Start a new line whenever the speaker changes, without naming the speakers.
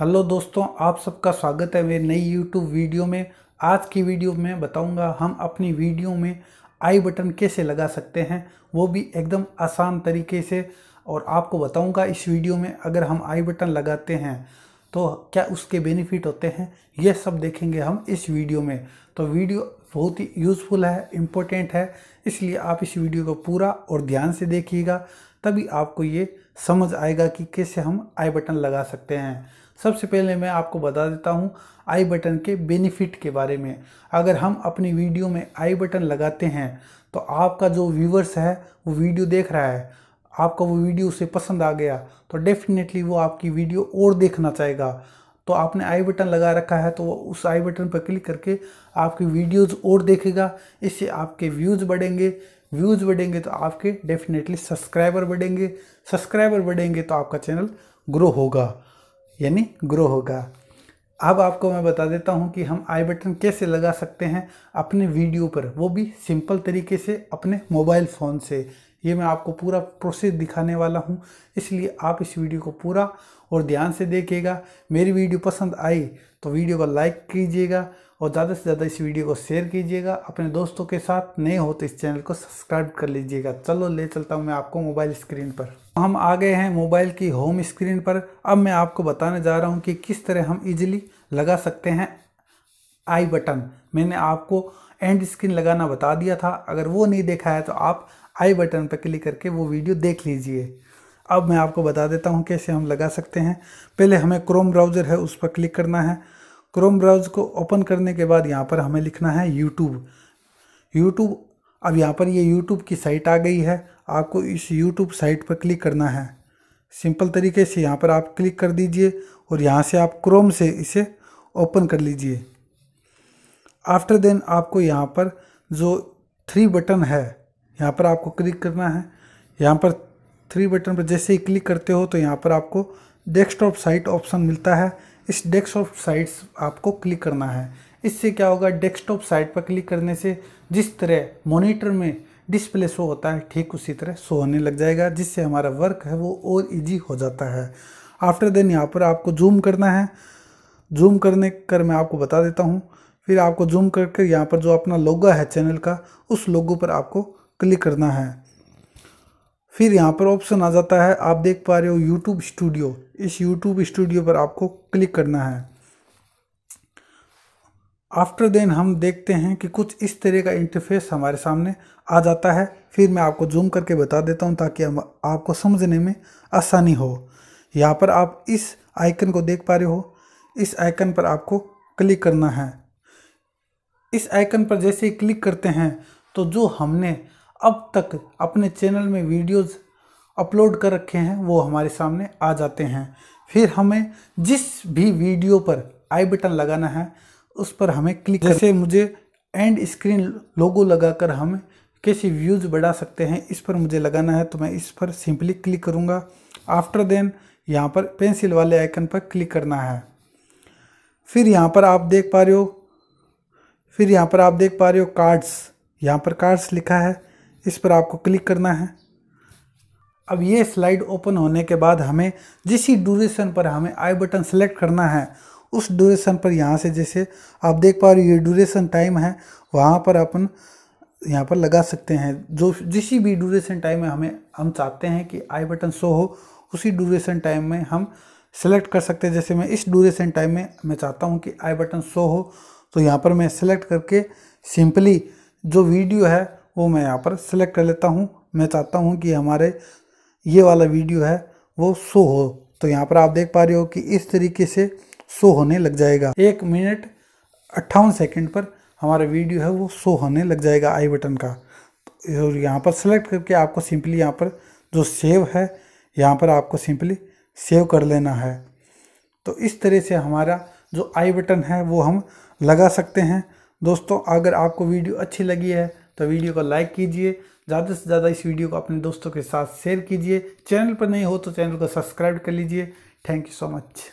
hello दोस्तों आप सबका स्वागत है मेरे नई यूट्यूब वीडियो में आज की वीडियो में बताऊंगा हम अपनी वीडियो में आई बटन कैसे लगा सकते हैं वो भी एकदम आसान तरीके से और आपको बताऊंगा इस वीडियो में अगर हम आई बटन लगाते हैं तो क्या उसके बेनिफिट होते हैं ये सब देखेंगे हम इस वीडियो में तो वीडियो बहुत ही यूज़फुल है इम्पोर्टेंट है इसलिए आप इस वीडियो को पूरा और ध्यान से देखिएगा तभी आपको ये समझ आएगा कि कैसे हम आई बटन लगा सकते हैं सबसे पहले मैं आपको बता देता हूँ आई बटन के बेनिफिट के बारे में अगर हम अपनी वीडियो में आई बटन लगाते हैं तो आपका जो व्यूवर्स है वो वीडियो देख रहा है आपका वो वीडियो उसे पसंद आ गया तो डेफिनेटली वो आपकी वीडियो और देखना चाहेगा तो आपने आई बटन लगा रखा है तो वो उस आई बटन पर क्लिक करके आपकी वीडियोज़ और देखेगा इससे आपके व्यूज़ बढ़ेंगे व्यूज़ बढ़ेंगे तो आपके डेफिनेटली सब्सक्राइबर बढ़ेंगे सब्सक्राइबर बढ़ेंगे तो आपका चैनल ग्रो होगा यानी ग्रो होगा अब आपको मैं बता देता हूँ कि हम आई बटन कैसे लगा सकते हैं अपने वीडियो पर वो भी सिंपल तरीके से अपने मोबाइल फ़ोन से ये मैं आपको पूरा प्रोसेस दिखाने वाला हूँ इसलिए आप इस वीडियो को पूरा और ध्यान से देखिएगा मेरी वीडियो पसंद आई तो वीडियो को लाइक कीजिएगा और ज़्यादा से ज़्यादा इस वीडियो को शेयर कीजिएगा अपने दोस्तों के साथ नए हो तो इस चैनल को सब्सक्राइब कर लीजिएगा चलो ले चलता हूँ मैं आपको मोबाइल स्क्रीन पर हम आ गए हैं मोबाइल की होम स्क्रीन पर अब मैं आपको बताने जा रहा हूँ कि किस तरह हम इजिली लगा सकते हैं आई बटन मैंने आपको एंड स्क्रीन लगाना बता दिया था अगर वो नहीं देखा है तो आप आई बटन पर क्लिक करके वो वीडियो देख लीजिए अब मैं आपको बता देता हूँ कैसे हम लगा सकते हैं पहले हमें क्रोम ब्राउज़र है उस पर क्लिक करना है क्रोम ब्राउज़ को ओपन करने के बाद यहाँ पर हमें लिखना है यूट्यूब यूट्यूब अब यहाँ पर ये यूट्यूब की साइट आ गई है आपको इस यूट्यूब साइट पर क्लिक करना है सिंपल तरीके से यहाँ पर आप क्लिक कर दीजिए और यहाँ से आप क्रोम से इसे ओपन कर लीजिए आफ्टर देन आपको यहाँ पर जो थ्री बटन है यहाँ पर आपको क्लिक करना है यहाँ पर थ्री बटन पर जैसे ही क्लिक करते हो तो यहाँ पर आपको डेस्कटॉप साइट ऑप्शन मिलता है इस डेस्कटॉप साइट्स आपको क्लिक करना है इससे क्या होगा डेस्कटॉप साइट पर क्लिक करने से जिस तरह मॉनिटर में डिस्प्ले शो होता है ठीक उसी तरह शो होने लग जाएगा जिससे हमारा वर्क है वो और इजी हो जाता है आफ्टर देन यहाँ पर आपको जूम करना है जूम करने कर मैं आपको बता देता हूँ फिर आपको जूम करके यहाँ पर जो अपना लोगो है चैनल का उस लोगो पर आपको क्लिक करना है फिर यहाँ पर ऑप्शन आ जाता है आप देख पा रहे हो यूट्यूब स्टूडियो इस यूट्यूब स्टूडियो पर आपको क्लिक करना है आफ्टर देन हम देखते हैं कि कुछ इस तरह का इंटरफेस हमारे सामने आ जाता है फिर मैं आपको जूम करके बता देता हूँ ताकि हम आपको समझने में आसानी हो यहाँ पर आप इस आइकन को देख पा रहे हो इस आइकन पर आपको क्लिक करना है इस आइकन पर जैसे ही क्लिक करते हैं तो जो हमने अब तक अपने चैनल में वीडियोस अपलोड कर रखे हैं वो हमारे सामने आ जाते हैं फिर हमें जिस भी वीडियो पर आई बटन लगाना है उस पर हमें क्लिक जैसे मुझे एंड स्क्रीन लोगो लगाकर हम कैसे व्यूज़ बढ़ा सकते हैं इस पर मुझे लगाना है तो मैं इस पर सिंपली क्लिक करूँगा आफ्टर देन यहाँ पर पेंसिल वाले आइकन पर क्लिक करना है फिर यहाँ पर आप देख पा रहे हो फिर यहाँ पर आप देख पा रहे हो कार्ड्स यहाँ पर कार्ड्स लिखा है इस पर आपको क्लिक करना है अब ये स्लाइड ओपन होने के बाद हमें जिस ही ड्यूरेशन पर हमें आई बटन सेलेक्ट करना है उस ड्यूरेशन पर यहाँ से जैसे आप देख पा रहे हो ये ड्यूरेशन टाइम है वहाँ पर अपन यहाँ पर लगा सकते हैं जो जिस भी ड्यूरेशन टाइम में हमें हम चाहते हैं कि आई बटन शो हो उसी ड्यूरेशन टाइम में हम सेलेक्ट कर सकते हैं जैसे मैं इस ड्यूरेशन टाइम में मैं चाहता हूँ कि आई बटन शो हो तो यहाँ पर मैं सेलेक्ट करके सिंपली जो वीडियो है वो मैं यहाँ पर सिलेक्ट कर लेता हूँ मैं चाहता हूँ कि हमारे ये वाला वीडियो है वो शो हो तो यहाँ पर आप देख पा रहे हो कि इस तरीके से शो होने लग जाएगा एक मिनट अट्ठावन सेकेंड पर हमारा वीडियो है वो शो होने लग जाएगा आई बटन का और यहाँ पर सेलेक्ट करके आपको सिंपली यहाँ पर जो सेव है यहाँ पर आपको सिंपली सेव कर लेना है तो इस तरह से हमारा जो आई बटन है वो हम लगा सकते हैं दोस्तों अगर आपको वीडियो अच्छी लगी है तो वीडियो को लाइक कीजिए ज़्यादा से ज़्यादा इस वीडियो को अपने दोस्तों के साथ शेयर कीजिए चैनल पर नहीं हो तो चैनल को सब्सक्राइब कर लीजिए थैंक यू सो मच